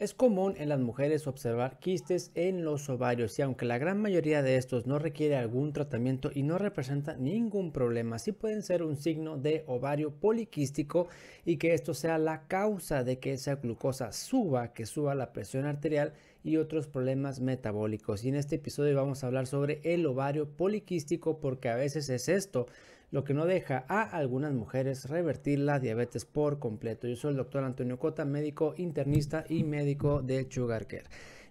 Es común en las mujeres observar quistes en los ovarios y aunque la gran mayoría de estos no requiere algún tratamiento y no representa ningún problema, sí pueden ser un signo de ovario poliquístico y que esto sea la causa de que esa glucosa suba, que suba la presión arterial y otros problemas metabólicos. Y en este episodio vamos a hablar sobre el ovario poliquístico porque a veces es esto, lo que no deja a algunas mujeres revertir la diabetes por completo. Yo soy el doctor Antonio Cota, médico internista y médico de Sugar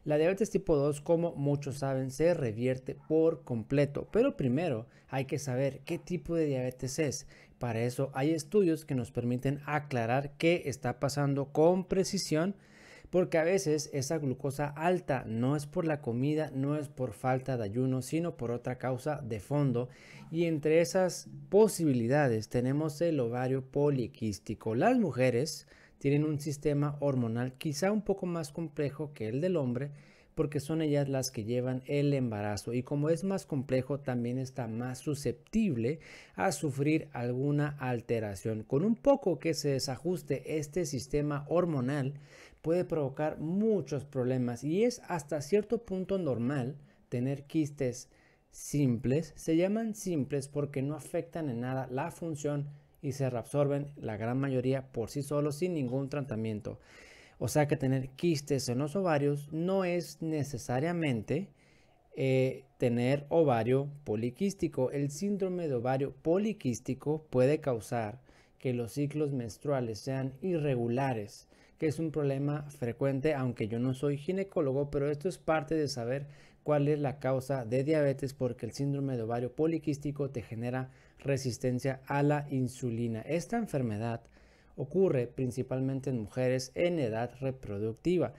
La diabetes tipo 2, como muchos saben, se revierte por completo, pero primero hay que saber qué tipo de diabetes es. Para eso hay estudios que nos permiten aclarar qué está pasando con precisión porque a veces esa glucosa alta no es por la comida, no es por falta de ayuno, sino por otra causa de fondo. Y entre esas posibilidades tenemos el ovario poliquístico. Las mujeres tienen un sistema hormonal quizá un poco más complejo que el del hombre, porque son ellas las que llevan el embarazo y como es más complejo también está más susceptible a sufrir alguna alteración. Con un poco que se desajuste este sistema hormonal puede provocar muchos problemas y es hasta cierto punto normal tener quistes simples. Se llaman simples porque no afectan en nada la función y se reabsorben la gran mayoría por sí solos sin ningún tratamiento. O sea que tener quistes en los ovarios no es necesariamente eh, tener ovario poliquístico. El síndrome de ovario poliquístico puede causar que los ciclos menstruales sean irregulares que es un problema frecuente, aunque yo no soy ginecólogo, pero esto es parte de saber cuál es la causa de diabetes porque el síndrome de ovario poliquístico te genera resistencia a la insulina. Esta enfermedad ocurre principalmente en mujeres en edad reproductiva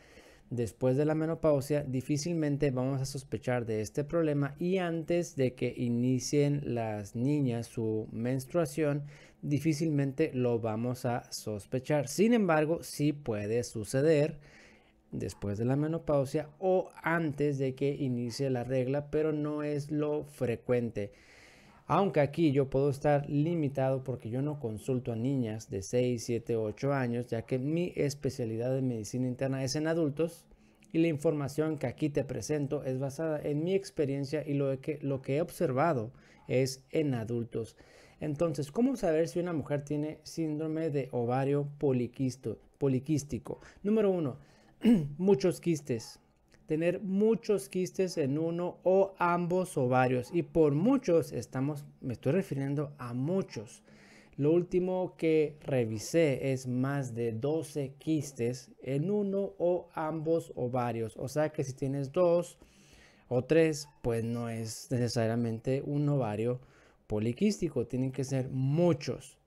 después de la menopausia, difícilmente vamos a sospechar de este problema y antes de que inicien las niñas su menstruación, difícilmente lo vamos a sospechar. Sin embargo, sí puede suceder después de la menopausia o antes de que inicie la regla, pero no es lo frecuente. Aunque aquí yo puedo estar limitado porque yo no consulto a niñas de 6, 7, 8 años, ya que mi especialidad de medicina interna es en adultos y la información que aquí te presento es basada en mi experiencia y lo que, lo que he observado es en adultos. Entonces, ¿cómo saber si una mujer tiene síndrome de ovario poliquisto, poliquístico? Número uno, muchos quistes tener muchos quistes en uno o ambos ovarios. Y por muchos estamos, me estoy refiriendo a muchos. Lo último que revisé es más de 12 quistes en uno o ambos ovarios. O sea que si tienes dos o tres, pues no es necesariamente un ovario poliquístico. Tienen que ser muchos.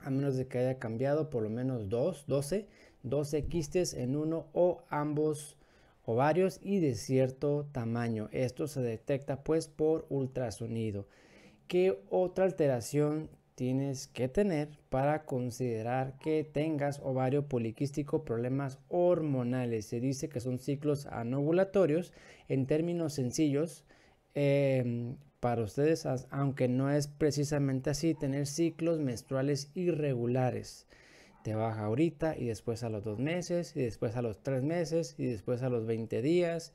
A menos de que haya cambiado por lo menos dos, 12, 12 quistes en uno o ambos ovarios y de cierto tamaño. Esto se detecta pues por ultrasonido. ¿Qué otra alteración tienes que tener para considerar que tengas ovario poliquístico problemas hormonales? Se dice que son ciclos anovulatorios. En términos sencillos, em, para ustedes, aunque no es precisamente así, tener ciclos menstruales irregulares te baja ahorita y después a los dos meses y después a los tres meses y después a los 20 días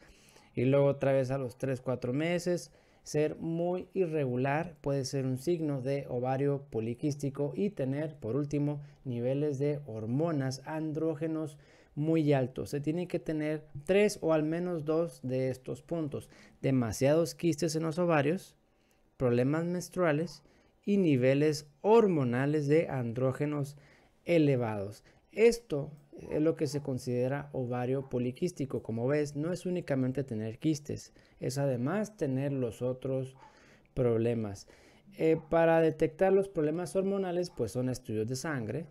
y luego otra vez a los 3, 4 meses. Ser muy irregular puede ser un signo de ovario poliquístico y tener, por último, niveles de hormonas andrógenos muy altos. Se tiene que tener tres o al menos dos de estos puntos. Demasiados quistes en los ovarios, problemas menstruales y niveles hormonales de andrógenos elevados. Esto es lo que se considera ovario poliquístico. Como ves, no es únicamente tener quistes, es además tener los otros problemas. Eh, para detectar los problemas hormonales, pues son estudios de sangre,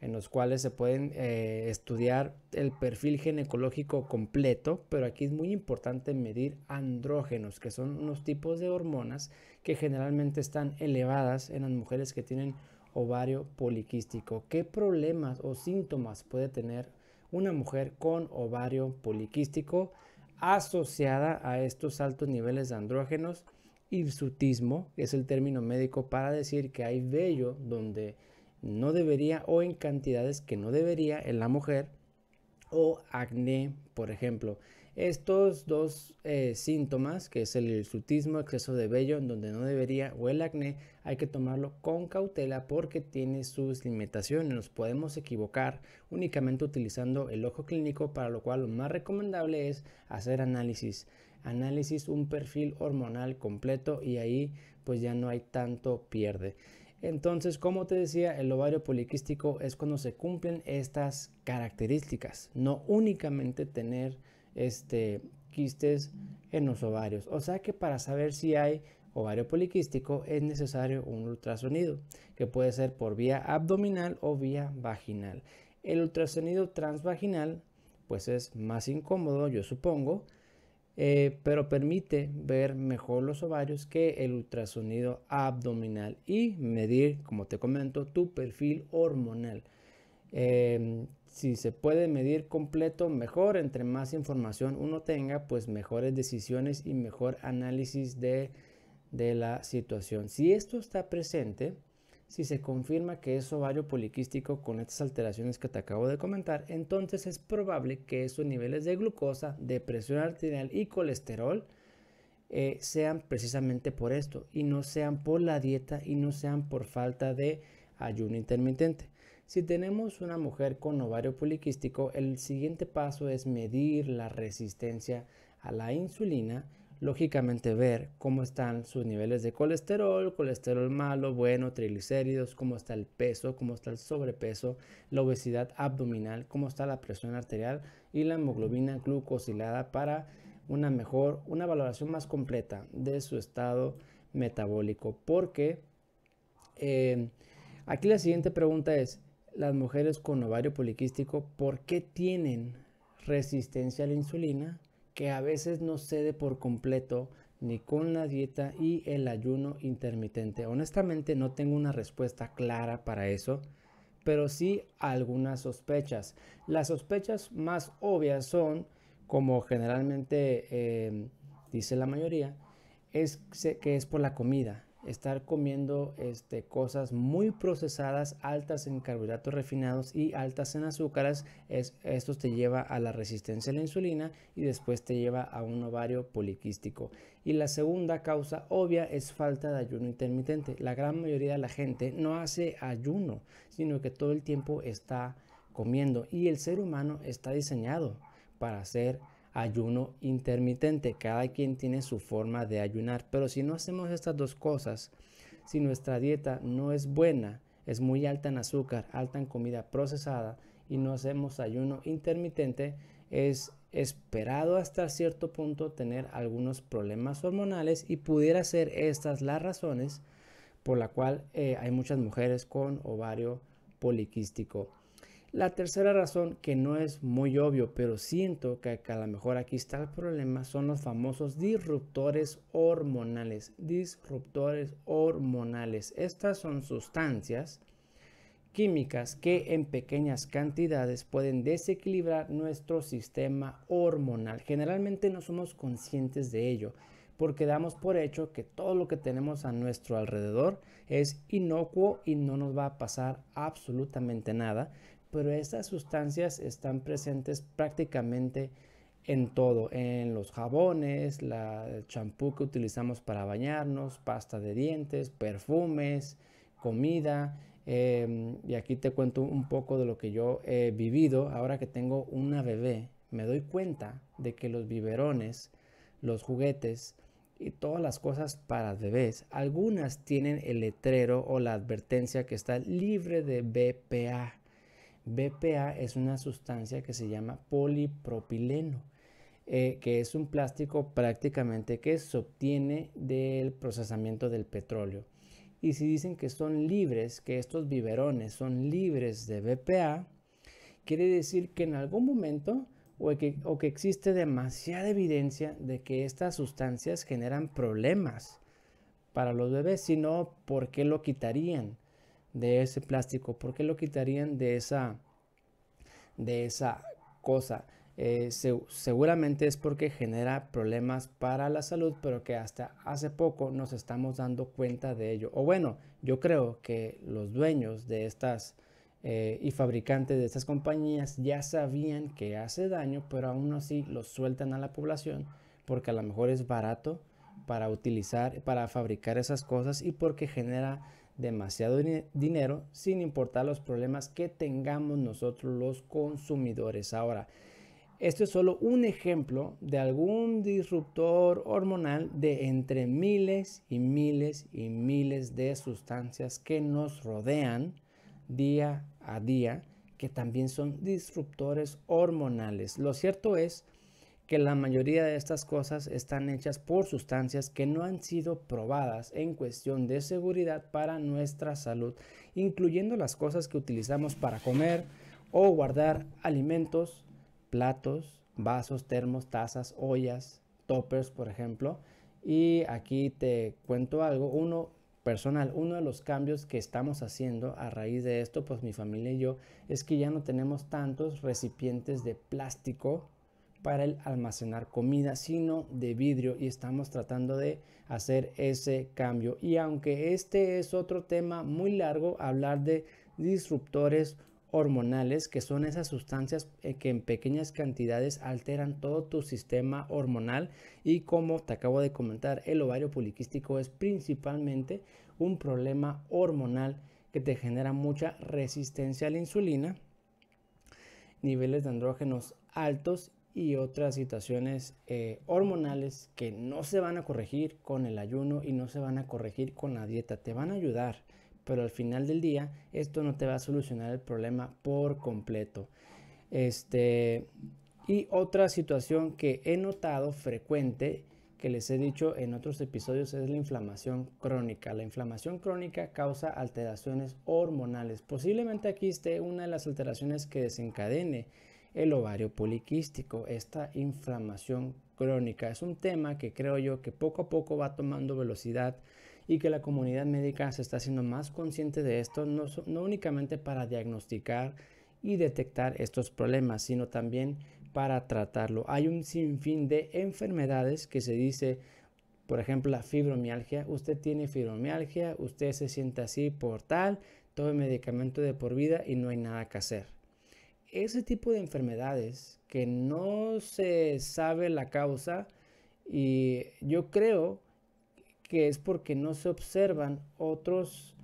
en los cuales se pueden eh, estudiar el perfil ginecológico completo, pero aquí es muy importante medir andrógenos, que son unos tipos de hormonas que generalmente están elevadas en las mujeres que tienen ovario poliquístico. ¿Qué problemas o síntomas puede tener una mujer con ovario poliquístico asociada a estos altos niveles de andrógenos? Hirsutismo es el término médico para decir que hay vello donde no debería o en cantidades que no debería en la mujer o acné, por ejemplo. Estos dos eh, síntomas, que es el hirsutismo, exceso de vello en donde no debería o el acné, hay que tomarlo con cautela porque tiene sus limitaciones. Nos podemos equivocar únicamente utilizando el ojo clínico, para lo cual lo más recomendable es hacer análisis. Análisis, un perfil hormonal completo y ahí pues ya no hay tanto pierde. Entonces, como te decía, el ovario poliquístico es cuando se cumplen estas características, no únicamente tener este, quistes en los ovarios. O sea que para saber si hay ovario poliquístico es necesario un ultrasonido, que puede ser por vía abdominal o vía vaginal. El ultrasonido transvaginal pues es más incómodo, yo supongo, eh, pero permite ver mejor los ovarios que el ultrasonido abdominal y medir, como te comento, tu perfil hormonal. Em, si se puede medir completo, mejor. Entre más información uno tenga, pues mejores decisiones y mejor análisis de, la situación. Si esto está presente, si se confirma que es ovario poliquístico con estas alteraciones que te acabo de comentar, entonces es probable que esos niveles de glucosa, depresión arterial y colesterol eh, sean precisamente por esto y no sean por la dieta y no sean por falta de ayuno intermitente. Si tenemos una mujer con ovario poliquístico, el siguiente paso es medir la resistencia a la insulina, lógicamente ver cómo están sus niveles de colesterol, colesterol malo, bueno, triglicéridos, cómo está el peso, cómo está el sobrepeso, la obesidad abdominal, cómo está la presión arterial y la hemoglobina glucosilada para una mejor, una valoración más completa de su estado metabólico. Porque eh, aquí la siguiente pregunta es, las mujeres con ovario poliquístico por qué tienen resistencia a la insulina que a veces no cede por completo ni con la dieta y el ayuno intermitente. Honestamente no tengo una respuesta clara para eso, pero sí algunas sospechas. Las sospechas más obvias son, como generalmente eh, dice la mayoría, es que es por la comida estar comiendo este, cosas muy procesadas, altas en carbohidratos refinados y altas en azúcares, esto te lleva a la resistencia a la insulina y después te lleva a un ovario poliquístico. Y la segunda causa obvia es falta de ayuno intermitente. La gran mayoría de la gente no hace ayuno, sino que todo el tiempo está comiendo y el ser humano está diseñado para hacer ayuno intermitente. Cada quien tiene su forma de ayunar, pero si no hacemos estas dos cosas, si nuestra dieta no es buena, es muy alta en azúcar, alta en comida procesada y no hacemos ayuno intermitente, es esperado hasta cierto punto tener algunos problemas hormonales y pudiera ser estas las razones por la cual eh, hay muchas mujeres con ovario poliquístico. La tercera razón, que no es muy obvio, pero siento que, a lo mejor aquí está el problema, son los famosos disruptores hormonales. Disruptores hormonales. Estas son sustancias químicas que en pequeñas cantidades pueden desequilibrar nuestro sistema hormonal. Generalmente no somos conscientes de ello porque damos por hecho que todo lo que tenemos a nuestro alrededor es inocuo y no nos va a pasar absolutamente nada, pero estas sustancias están presentes prácticamente en todo, en los jabones, la, el champú que utilizamos para bañarnos, pasta de dientes, perfumes, comida. Em, y aquí te cuento un poco de lo que yo he vivido ahora que tengo una bebé. Me doy cuenta de que los biberones, los juguetes y todas las cosas para bebés, algunas tienen el letrero o la advertencia que está libre de BPA BPA es una sustancia que se llama polipropileno, eh, que es un plástico prácticamente que se obtiene del procesamiento del petróleo. Y si dicen que son libres, que estos biberones son libres de BPA, quiere decir que en algún momento o que, o que existe demasiada evidencia de que estas sustancias generan problemas para los bebés, si no, ¿por qué lo quitarían? de ese plástico? ¿Por qué lo quitarían de esa, de esa cosa? Eh, seguramente es porque genera problemas para la salud, pero que hasta hace poco nos estamos dando cuenta de ello. O bueno, yo creo que los dueños de estas eh, y fabricantes de estas compañías ya sabían que hace daño, pero aún así los sueltan a la población porque a lo mejor es barato para utilizar, para fabricar esas cosas y porque genera demasiado dinero sin importar los problemas que tengamos nosotros los consumidores. Ahora, esto es solo un ejemplo de algún disruptor hormonal de entre miles y miles y miles de sustancias que nos rodean día a día, que también son disruptores hormonales. Lo cierto es que la mayoría de estas cosas están hechas por sustancias que no han sido probadas en cuestión de seguridad para nuestra salud, incluyendo las cosas que utilizamos para comer o guardar alimentos, platos, vasos, termos, tazas, ollas, toppers, por ejemplo. Y aquí te cuento algo, uno personal, uno de los cambios que estamos haciendo a raíz de esto, pues mi familia y yo, es que ya no tenemos tantos recipientes de plástico para el almacenar comida, sino de vidrio y estamos tratando de hacer ese cambio. Y aunque este es otro tema muy largo, hablar de disruptores hormonales, que son esas sustancias eh, que en pequeñas cantidades alteran todo tu sistema hormonal y como te acabo de comentar, el ovario poliquístico es principalmente un problema hormonal que te genera mucha resistencia a la insulina, niveles de andrógenos altos y otras situaciones eh, hormonales que no se van a corregir con el ayuno y no se van a corregir con la dieta. Te van a ayudar, pero al final del día esto no te va a solucionar el problema por completo. Este, y otra situación que he notado frecuente, que les he dicho en otros episodios, es la inflamación crónica. La inflamación crónica causa alteraciones hormonales. Posiblemente aquí esté una de las alteraciones que desencadene el ovario poliquístico, esta inflamación crónica. Es un tema que creo yo que poco a poco va tomando velocidad y que la comunidad médica se está haciendo más consciente de esto, no, únicamente para diagnosticar y detectar estos problemas, sino también para tratarlo. Hay un sinfín de enfermedades que se dice, por ejemplo, la fibromialgia. Usted tiene fibromialgia, usted se siente así por tal, el medicamento de por vida y no hay nada que hacer ese tipo de enfermedades que no se sabe la causa y yo creo que es porque no se observan otros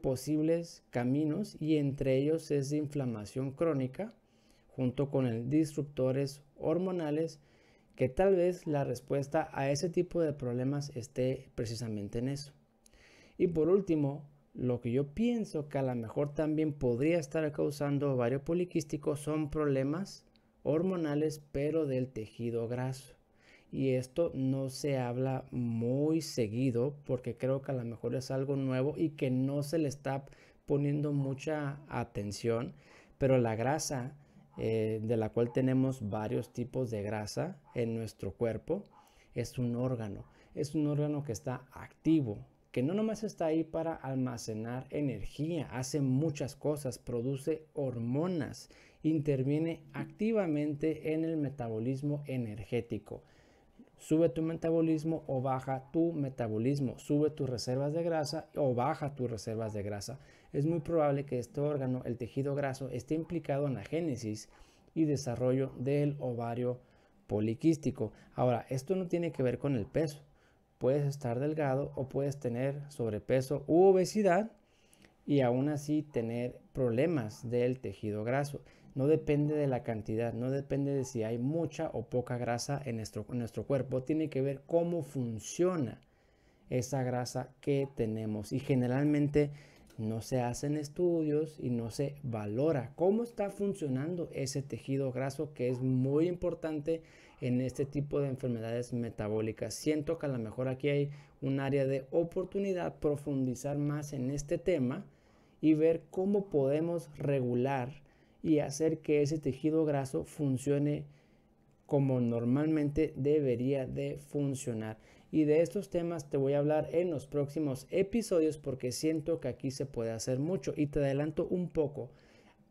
posibles caminos y entre ellos es inflamación crónica junto con el disruptores hormonales que tal vez la respuesta a ese tipo de problemas esté precisamente en eso. Y por último, lo que yo pienso que a lo mejor también podría estar causando ovario poliquístico son problemas hormonales, pero del tejido graso. Y esto no se habla muy seguido porque creo que a lo mejor es algo nuevo y que no se le está poniendo mucha atención. Pero la grasa, eh, de la cual tenemos varios tipos de grasa en nuestro cuerpo, es un órgano. Es un órgano que está activo, que no nomás está ahí para almacenar energía, hace muchas cosas, produce hormonas, interviene activamente en el metabolismo energético. Sube tu metabolismo o baja tu metabolismo, sube tus reservas de grasa o baja tus reservas de grasa. Es muy probable que este órgano, el tejido graso, esté implicado en la génesis y desarrollo del ovario poliquístico. Ahora, esto no tiene que ver con el peso puedes estar delgado o puedes tener sobrepeso u obesidad y aún así tener problemas del tejido graso. No depende de la cantidad, no depende de si hay mucha o poca grasa en nuestro, nuestro cuerpo, tiene que ver cómo funciona esa grasa que tenemos y generalmente no se hacen estudios y no se valora cómo está funcionando ese tejido graso que es muy importante en este tipo de enfermedades metabólicas. Siento que a lo mejor aquí hay un área de oportunidad profundizar más en este tema y ver cómo podemos regular y hacer que ese tejido graso funcione como normalmente debería de funcionar. Y de estos temas te voy a hablar en los próximos episodios porque siento que aquí se puede hacer mucho y te adelanto un poco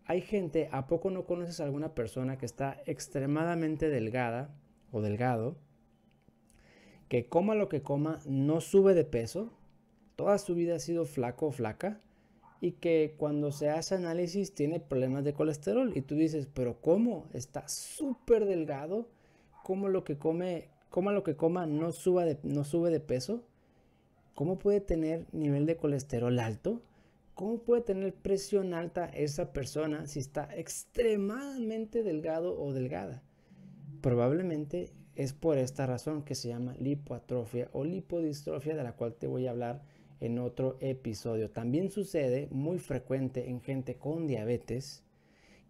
hay gente, ¿a poco no conoces a alguna persona que está extremadamente delgada o delgado? Que coma lo que coma, no sube de peso, toda su vida ha sido flaco o flaca, y que cuando se hace análisis tiene problemas de colesterol. Y tú dices, pero ¿cómo? Está súper delgado, ¿cómo lo que come, coma lo que coma, no, suba no sube de peso? ¿Cómo puede tener nivel de colesterol alto? ¿Cómo puede tener presión alta esa persona si está extremadamente delgado o delgada? Probablemente es por esta razón que se llama lipoatrofia o lipodistrofia de la cual te voy a hablar en otro episodio. También sucede muy frecuente en gente con diabetes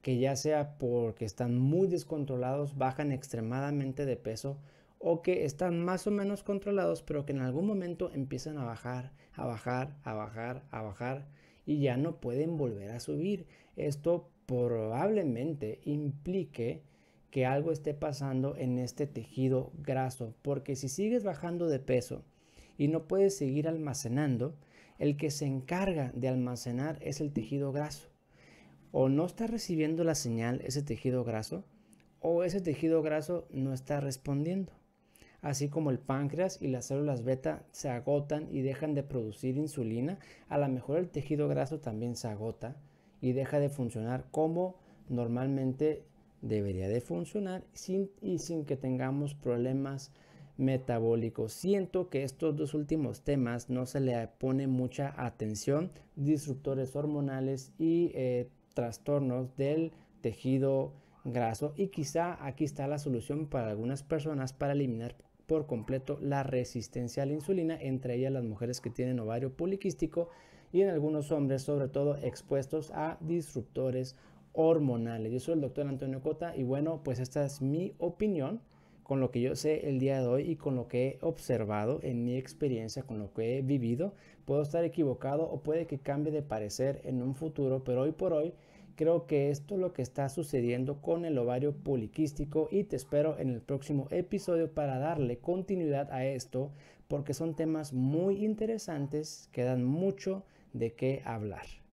que ya sea porque están muy descontrolados, bajan extremadamente de peso o que están más o menos controlados, pero que en algún momento empiezan a bajar, a bajar, a bajar, a bajar y ya no pueden volver a subir. Esto probablemente implique que algo esté pasando en este tejido graso, porque si sigues bajando de peso y no puedes seguir almacenando, el que se encarga de almacenar es el tejido graso. O no está recibiendo la señal ese tejido graso, o ese tejido graso no está respondiendo así como el páncreas y las células beta se agotan y dejan de producir insulina, a lo mejor el tejido graso también se agota y deja de funcionar como normalmente debería de funcionar y sin que tengamos problemas metabólicos. Siento que estos dos últimos temas no se le pone mucha atención, disruptores hormonales y eh, trastornos del tejido graso y quizá aquí está la solución para algunas personas para eliminar por completo la resistencia a la insulina, entre ellas las mujeres que tienen ovario poliquístico y en algunos hombres, sobre todo expuestos a disruptores hormonales. Yo soy el doctor Antonio Cota y bueno, pues esta es mi opinión con lo que yo sé el día de hoy y con lo que he observado en mi experiencia, con lo que he vivido. Puedo estar equivocado o puede que cambie de parecer en un futuro, pero hoy por hoy Creo que esto es lo que está sucediendo con el ovario poliquístico y te espero en el próximo episodio para darle continuidad a esto porque son temas muy interesantes que dan mucho de qué hablar.